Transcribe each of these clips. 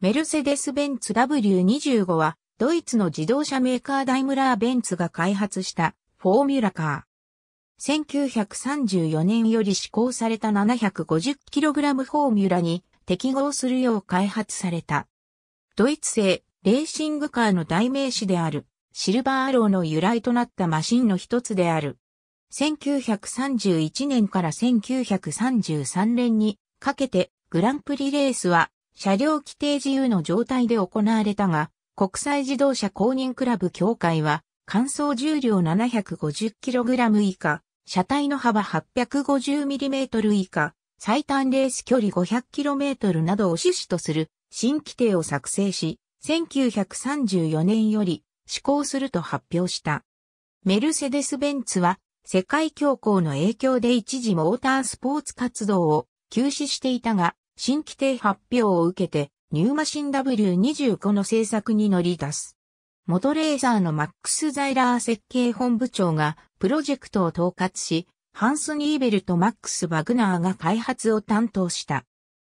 メルセデス・ベンツ W25 は、ドイツの自動車メーカーダイムラー・ベンツが開発したフォーミュラカー。1934年より施行された 750kg フォーミュラに適合するよう開発された。ドイツ製レーシングカーの代名詞であるシルバーアローの由来となったマシンの一つである。1931年から1933年にかけてグランプリレースは車両規定自由の状態で行われたが、国際自動車公認クラブ協会は、乾燥重量 750kg 以下、車体の幅 850mm 以下、最短レース距離 500km などを趣旨とする新規定を作成し、1934年より施行すると発表した。メルセデス・ベンツは世界恐慌の影響で一時モータースポーツ活動を休止していたが、新規定発表を受けて、ニューマシン W25 の製作に乗り出す。元レーザーのマックス・ザイラー設計本部長がプロジェクトを統括し、ハンス・ニーベルとマックス・バグナーが開発を担当した。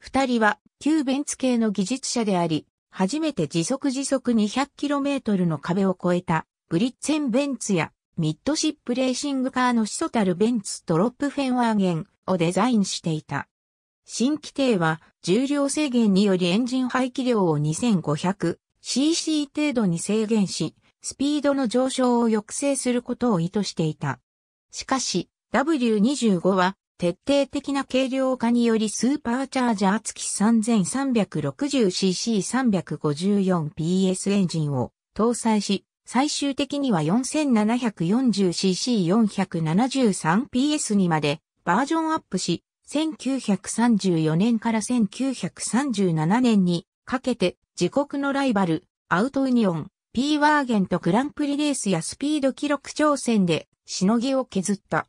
二人は旧ベンツ系の技術者であり、初めて時速時速 200km の壁を越えたブリッツェン・ベンツやミッドシップレーシングカーの始祖たるベンツドロップフェンワーゲンをデザインしていた。新規定は重量制限によりエンジン排気量を 2500cc 程度に制限し、スピードの上昇を抑制することを意図していた。しかし、W25 は徹底的な軽量化によりスーパーチャージャー付き 3360cc354PS エンジンを搭載し、最終的には 4740cc473PS にまでバージョンアップし、1934年から1937年にかけて自国のライバル、アウトウニオン、P ワーゲンとグランプリレースやスピード記録挑戦でしのぎを削った。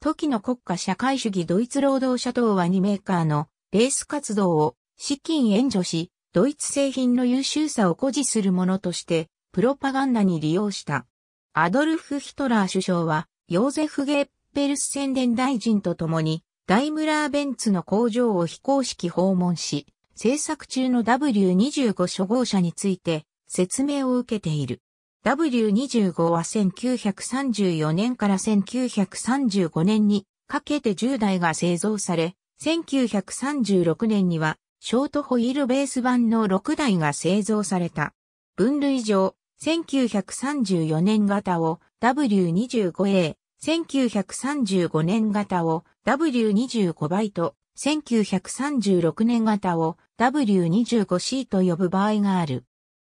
時の国家社会主義ドイツ労働者党はニメーカーのレース活動を資金援助し、ドイツ製品の優秀さを誇示するものとして、プロパガンダに利用した。アドルフ・ヒトラー首相は、ヨーゼフ・ゲッペルス宣伝大臣と共に、ダイムラーベンツの工場を非公式訪問し、製作中の W25 初号車について説明を受けている。W25 は1934年から1935年にかけて10台が製造され、1936年にはショートホイールベース版の6台が製造された。分類上、1934年型を W25A、1935年型を W25 バイト、1936年型を W25C と呼ぶ場合がある。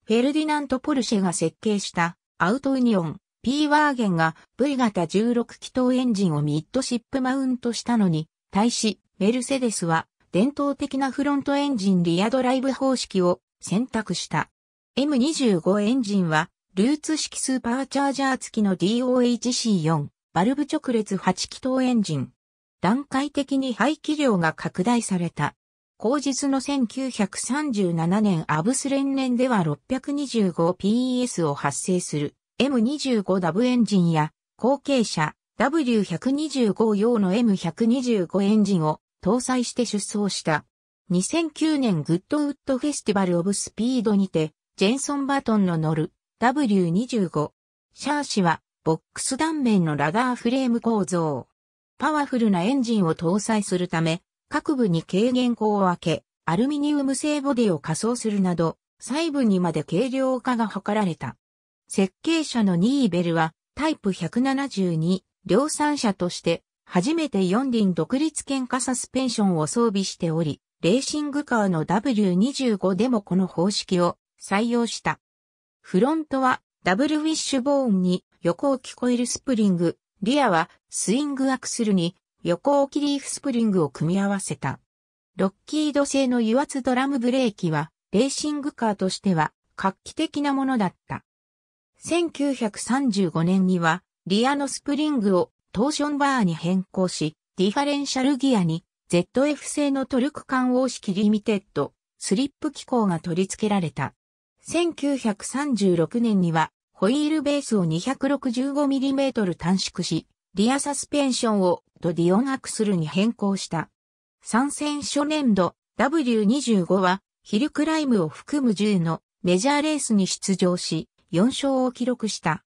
フェルディナント・ポルシェが設計したアウトユニオン P ワーゲンが V 型16気筒エンジンをミッドシップマウントしたのに対しメルセデスは伝統的なフロントエンジンリアドライブ方式を選択した。M25 エンジンはルーツ式スーパーチャージャー付きの DOHC4 バルブ直列8気筒エンジン段階的に排気量が拡大された。後日の1937年アブス連年では 625PS を発生する M25W エンジンや後継者 W125 用の M125 エンジンを搭載して出走した。2009年グッドウッドフェスティバルオブスピードにてジェンソン・バトンの乗る W25。シャーシはボックス断面のラダーフレーム構造。パワフルなエンジンを搭載するため、各部に軽減口を開け、アルミニウム製ボディを仮装するなど、細部にまで軽量化が図られた。設計者のニーベルは、タイプ172、量産車として、初めて4輪独立喧嘩サスペンションを装備しており、レーシングカーの W25 でもこの方式を採用した。フロントはダブルウィッシュボーンに横を聞こえるスプリング、リアはスイングアクスルに横置きリーフスプリングを組み合わせた。ロッキード製の油圧ドラムブレーキはレーシングカーとしては画期的なものだった。1935年にはリアのスプリングをトーションバーに変更し、ディファレンシャルギアに ZF 製のトルク管応式リミテッド、スリップ機構が取り付けられた。1936年にはホイールベースを 265mm 短縮し、リアサスペンションをドディオンアクスルに変更した。参戦初年度 W25 はヒルクライムを含む10のメジャーレースに出場し、4勝を記録した。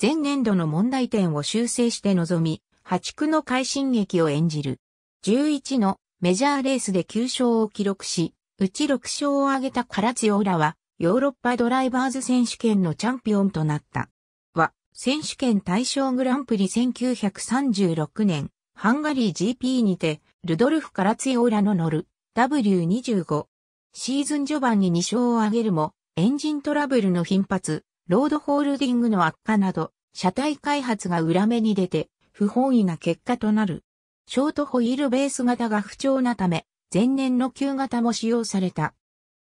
前年度の問題点を修正して臨み、8区の快進撃を演じる。11のメジャーレースで9勝を記録し、うち6勝を挙げたカラツヨーラは、ヨーロッパドライバーズ選手権のチャンピオンとなった。は、選手権対象グランプリ1936年、ハンガリー GP にて、ルドルフ・カラツィオーラの乗る W25。シーズン序盤に2勝を挙げるも、エンジントラブルの頻発、ロードホールディングの悪化など、車体開発が裏目に出て、不本意な結果となる。ショートホイールベース型が不調なため、前年の旧型も使用された。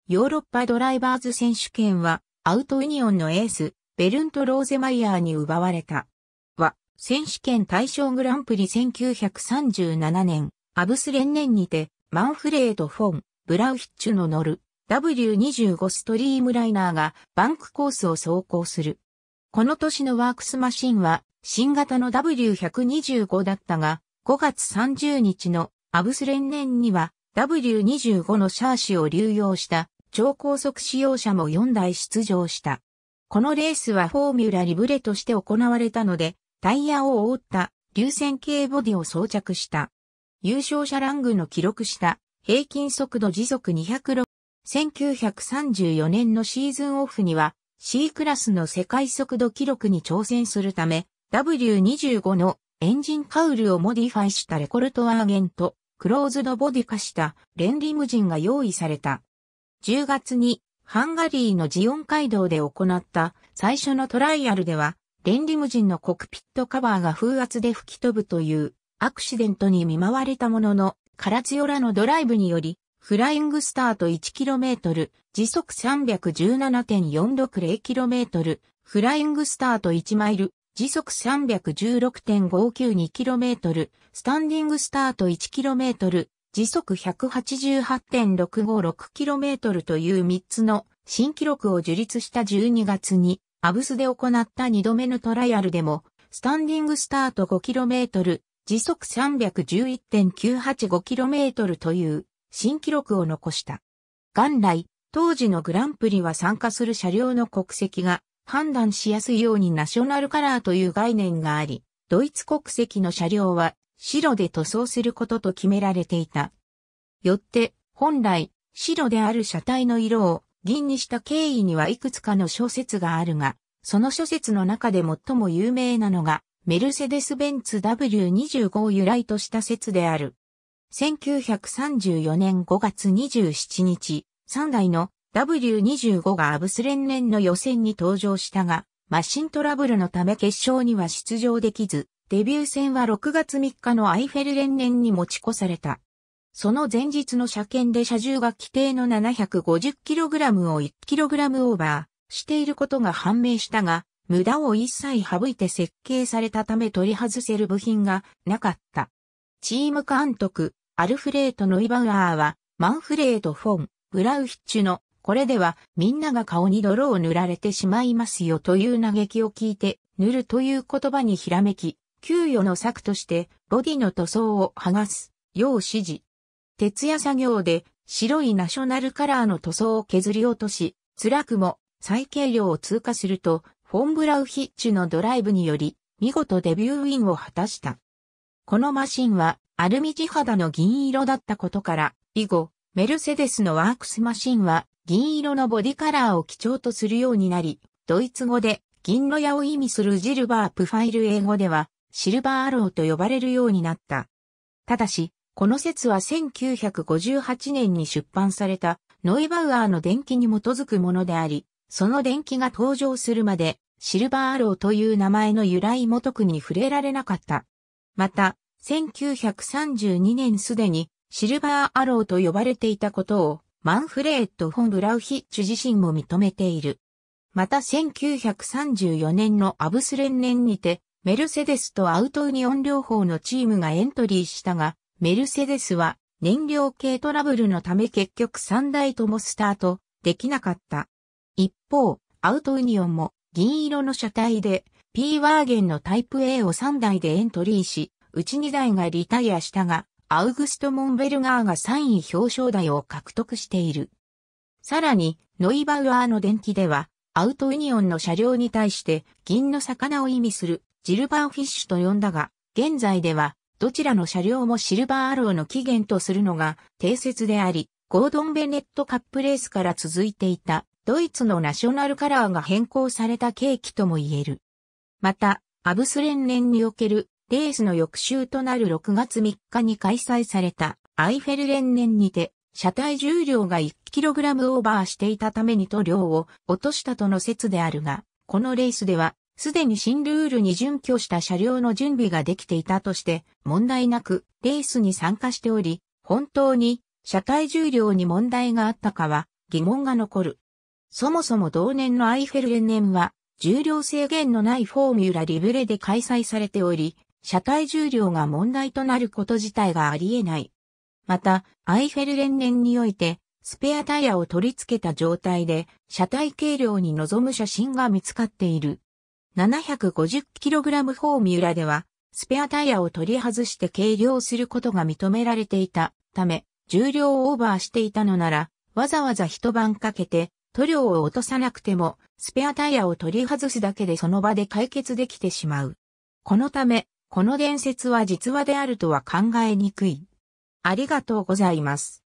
ヨーロッパドライバーズ選手権は、アウトユニオンのエース、ベルント・ローゼマイヤーに奪われた。は、選手権対象グランプリ1937年、アブス連年にて、マンフレード・フォン、ブラウヒッチュの乗る W25 ストリームライナーがバンクコースを走行する。この年のワークスマシンは新型の W125 だったが5月30日のアブス連年には W25 のシャーシを流用した超高速使用車も4台出場した。このレースはフォーミュラリブレとして行われたので、タイヤを覆った流線形ボディを装着した。優勝者ラングの記録した平均速度時速206、1934年のシーズンオフには C クラスの世界速度記録に挑戦するため W25 のエンジンカウルをモディファイしたレコルトアーゲンとクローズドボディ化したレンリムジンが用意された。10月にハンガリーのジオン街道で行った最初のトライアルでは、レンリムジンのコクピットカバーが風圧で吹き飛ぶというアクシデントに見舞われたものの、カラツヨラのドライブにより、フライングスタート 1km、時速 317.460km、フライングスタート1マイル、時速 316.592km、スタンディングスタート 1km、時速 188.656km という3つの新記録を樹立した12月に、アブスで行った2度目のトライアルでも、スタンディングスタート 5km、時速 311.985km という新記録を残した。元来、当時のグランプリは参加する車両の国籍が判断しやすいようにナショナルカラーという概念があり、ドイツ国籍の車両は白で塗装することと決められていた。よって、本来、白である車体の色を銀にした経緯にはいくつかの諸説があるが、その諸説の中で最も有名なのが、メルセデス・ベンツ W25 を由来とした説である。1934年5月27日、3台の W25 がアブスレン年の予選に登場したが、マシントラブルのため決勝には出場できず、デビュー戦は6月3日のアイフェル連年に持ち越された。その前日の車検で車重が規定の 750kg を 1kg オーバーしていることが判明したが、無駄を一切省いて設計されたため取り外せる部品がなかった。チーム監督、アルフレート・ノイバウアーは、マンフレート・フォン、ブラウヒッチュの、これではみんなが顔に泥を塗られてしまいますよという嘆きを聞いて、塗るという言葉にひらめき、給与の策としてボディの塗装を剥がすよう指示。徹夜作業で白いナショナルカラーの塗装を削り落とし、辛くも再計量を通過すると、フォン・ブラウヒッチのドライブにより、見事デビューウィンを果たした。このマシンはアルミ地肌の銀色だったことから、以後、メルセデスのワークスマシンは銀色のボディカラーを基調とするようになり、ドイツ語で銀の矢を意味するジルバープファイル英語ではシルバーアローと呼ばれるようになった。ただし、この説は1958年に出版されたノイバウアーの電気に基づくものであり、その電気が登場するまでシルバーアローという名前の由来も特に触れられなかった。また、1932年すでにシルバーアローと呼ばれていたことをマンフレート・フォン・ブラウヒッチュ自身も認めている。また1934年のアブスレン年にてメルセデスとアウトウニオン両方のチームがエントリーしたが、メルセデスは燃料系トラブルのため結局3台ともスタートできなかった。一方、アウトウニオンも銀色の車体で P ワーゲンのタイプ A を3台でエントリーし、うち2台がリタイアしたが、アウグスト・モンベルガーが3位表彰台を獲得している。さらに、ノイバウアーの電気では、アウトユニオンの車両に対して銀の魚を意味するジルバーフィッシュと呼んだが、現在では、どちらの車両もシルバーアローの起源とするのが定説であり、ゴードン・ベネットカップレースから続いていたドイツのナショナルカラーが変更された契機とも言える。また、アブスレン年におけるレースの翌週となる6月3日に開催されたアイフェルレン年にて、車体重量が 1kg オーバーしていたために塗料を落としたとの説であるが、このレースではすでに新ルールに準拠した車両の準備ができていたとして問題なくレースに参加しており、本当に車体重量に問題があったかは疑問が残る。そもそも同年のアイフェルレ年は重量制限のないフォーミュラリブレで開催されており、車体重量が問題となること自体があり得ない。また、アイフェルレ年において、スペアタイヤを取り付けた状態で、車体軽量に臨む写真が見つかっている。750kg フォーミュラでは、スペアタイヤを取り外して計量することが認められていたため、重量をオーバーしていたのなら、わざわざ一晩かけて、塗料を落とさなくても、スペアタイヤを取り外すだけでその場で解決できてしまう。このため、この伝説は実話であるとは考えにくい。ありがとうございます。